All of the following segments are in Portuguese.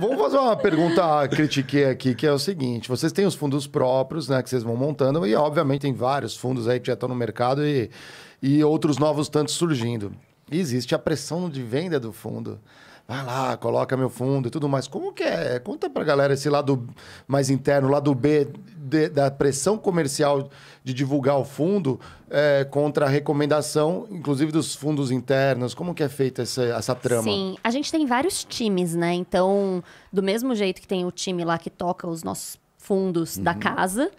Vamos fazer uma pergunta critiquei aqui, que é o seguinte: vocês têm os fundos próprios, né, que vocês vão montando, e obviamente tem vários fundos aí que já estão no mercado e, e outros novos tantos surgindo. E existe a pressão de venda do fundo vai lá, coloca meu fundo e tudo mais. Como que é? Conta pra galera esse lado mais interno, lado B de, da pressão comercial de divulgar o fundo é, contra a recomendação, inclusive dos fundos internos? Como que é feita essa, essa trama? Sim, a gente tem vários times, né? Então, do mesmo jeito que tem o time lá que toca os nossos fundos uhum. da casa,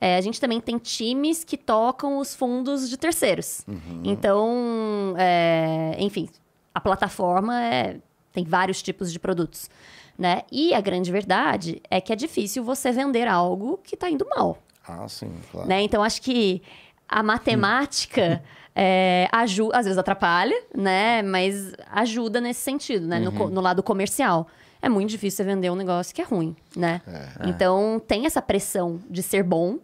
é, a gente também tem times que tocam os fundos de terceiros. Uhum. Então, é, enfim, a plataforma é, tem vários tipos de produtos né? E a grande verdade é que é difícil você vender algo que está indo mal. Ah, sim, claro. Né? Então, acho que a matemática hum. é, ajuda, às vezes atrapalha, né? Mas ajuda nesse sentido, né? Uhum. No, no, lado comercial. É muito difícil você vender um negócio que é ruim, né? É, é. Então tem essa pressão de ser bom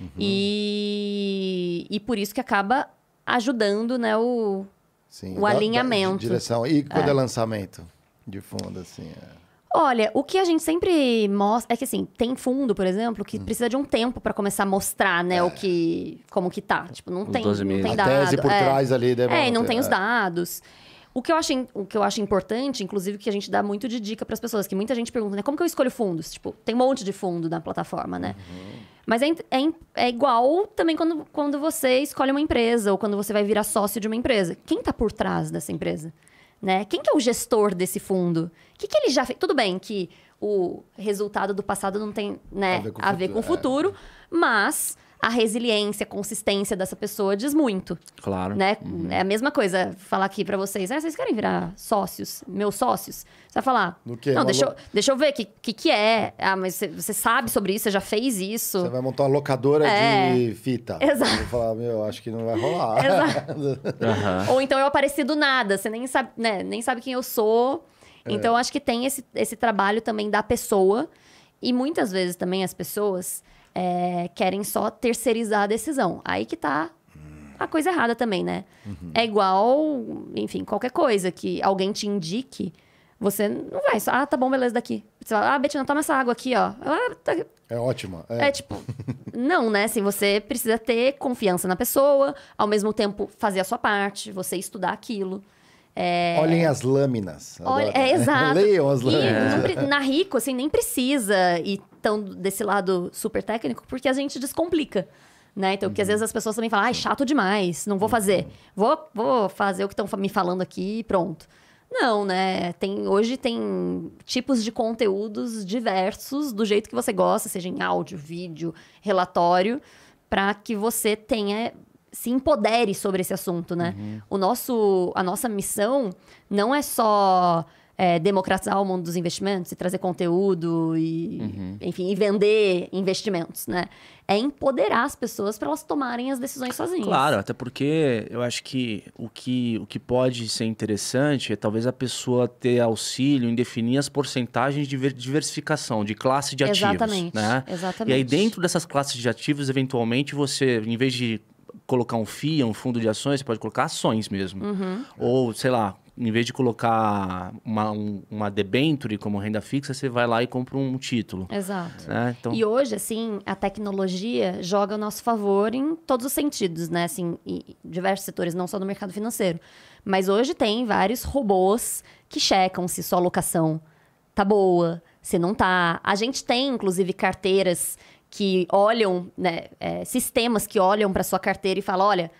uhum. e, e por isso que acaba ajudando, né, o, Sim, o da, alinhamento. Da direção. E quando é, é lançamento de fundo, assim. É. Olha, o que a gente sempre mostra é que assim, tem fundo, por exemplo, que hum. precisa de um tempo para começar a mostrar, né, é. o que como que tá. Tipo, não tem, não tem a tese por é. trás ali, né? É, e não tem os é. dados. O que, eu acho, o que eu acho importante, inclusive, que a gente dá muito de dica para as pessoas, que muita gente pergunta, né? Como que eu escolho fundos? Tipo, tem um monte de fundo na plataforma, né? Uhum. Mas é, é, é, igual também quando, quando você escolhe uma empresa ou quando você vai virar sócio de uma empresa. Quem está por trás dessa empresa? Né? Quem que é o gestor desse fundo? O que, que ele já fez? Tudo bem que o resultado do passado não tem né, a ver com, a o futuro, ver é. com futuro, é. mas a resiliência, a consistência dessa pessoa diz muito. Claro. Né? Uhum. É a mesma coisa falar aqui para vocês, ah, vocês querem virar sócios, meus sócios? Você vai falar, não, Uma deixa eu, deixa eu ver o que, que, que, é. Ah, mas você, você, sabe sobre isso, você já fez isso. Você vai montar uma locadora é... de fita. Exato. Você falar, meu, acho que não vai rolar. Exato. uhum. Ou então eu apareci do nada, você nem sabe, né? nem sabe quem eu sou. É. Então, acho que tem esse, esse trabalho também da pessoa. E muitas vezes também as pessoas é, querem só terceirizar a decisão. Aí que tá a coisa errada também, né? Uhum. É igual, enfim, qualquer coisa que alguém te indique, você não vai só, ah, tá bom, beleza, daqui. Você fala, ah, Betina, toma essa água aqui, ó. Ah, tá... É ótima. É, é tipo, não, né? Assim, você precisa ter confiança na pessoa, ao mesmo tempo fazer a sua parte, você estudar aquilo. É... Olhem as lâminas. Olhe... É, exato. Leiam as lâminas. na Rico, assim, nem precisa ir tão desse lado super técnico, porque a gente descomplica. Né? Então, uhum. que às vezes as pessoas também falam, ai, ah, chato demais, não vou uhum. fazer. Vou, vou fazer o que estão me falando aqui e pronto. Não, né? Tem, hoje tem tipos de conteúdos diversos, do jeito que você gosta, seja em áudio, vídeo, relatório, para que você tenha se empodere sobre esse assunto, né? Uhum. O nosso, a nossa missão não é só é, democratizar o mundo dos investimentos e trazer conteúdo e, uhum. enfim, e vender investimentos, né? É empoderar as pessoas para elas tomarem as decisões sozinhas. Claro, até porque eu acho que o que, o que pode ser interessante é talvez a pessoa ter auxílio em definir as porcentagens de diversificação de classe de ativos. Exatamente. Né? Exatamente. E aí, dentro dessas classes de ativos, eventualmente, você, em vez de colocar um FIA, um fundo de ações, você pode colocar ações mesmo. Uhum. Ou, sei lá, em vez de colocar uma, um, uma debenture como renda fixa, você vai lá e compra um título. Exato. Né? Então... E hoje, assim, a tecnologia joga a nosso favor em todos os sentidos, né? Assim, diversos setores, não só no mercado financeiro. Mas hoje tem vários robôs que checam se sua alocação tá boa, se não tá. A gente tem, inclusive, carteiras que olham, né, é, sistemas que olham para sua carteira e falam, olha,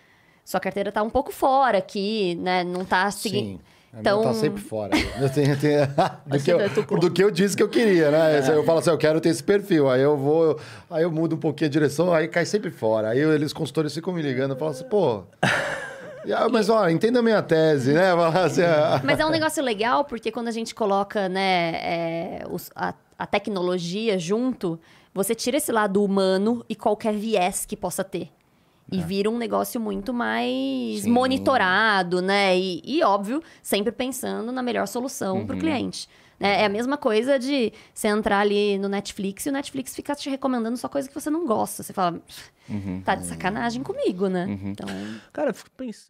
sua carteira está um pouco fora aqui, né, não está seguindo... Sim. Tá então... Tá sempre fora. Eu tenho, eu tenho... do, que eu, é do, que eu, disse que eu queria, né? É. Eu falo assim, eu quero ter esse perfil. Aí eu vou, aí eu mudo um pouquinho a direção, aí cai sempre fora. Aí eles, os consultores ficam me ligando, falam assim, pô... Ah, mas, olha entenda a minha tese, né? Assim, ah. Mas é um negócio legal, porque quando a gente coloca né, é, a, a tecnologia junto, você tira esse lado humano e qualquer viés que possa ter. E é. vira um negócio muito mais Sim. monitorado, né? E, e, óbvio, sempre pensando na melhor solução uhum. para o cliente. Né? É, a mesma coisa de você entrar ali no Netflix e o Netflix ficar te recomendando só coisa que você não gosta. Você fala, uhum. tá de sacanagem comigo, né? Uhum. Então... Cara, eu fico pensando.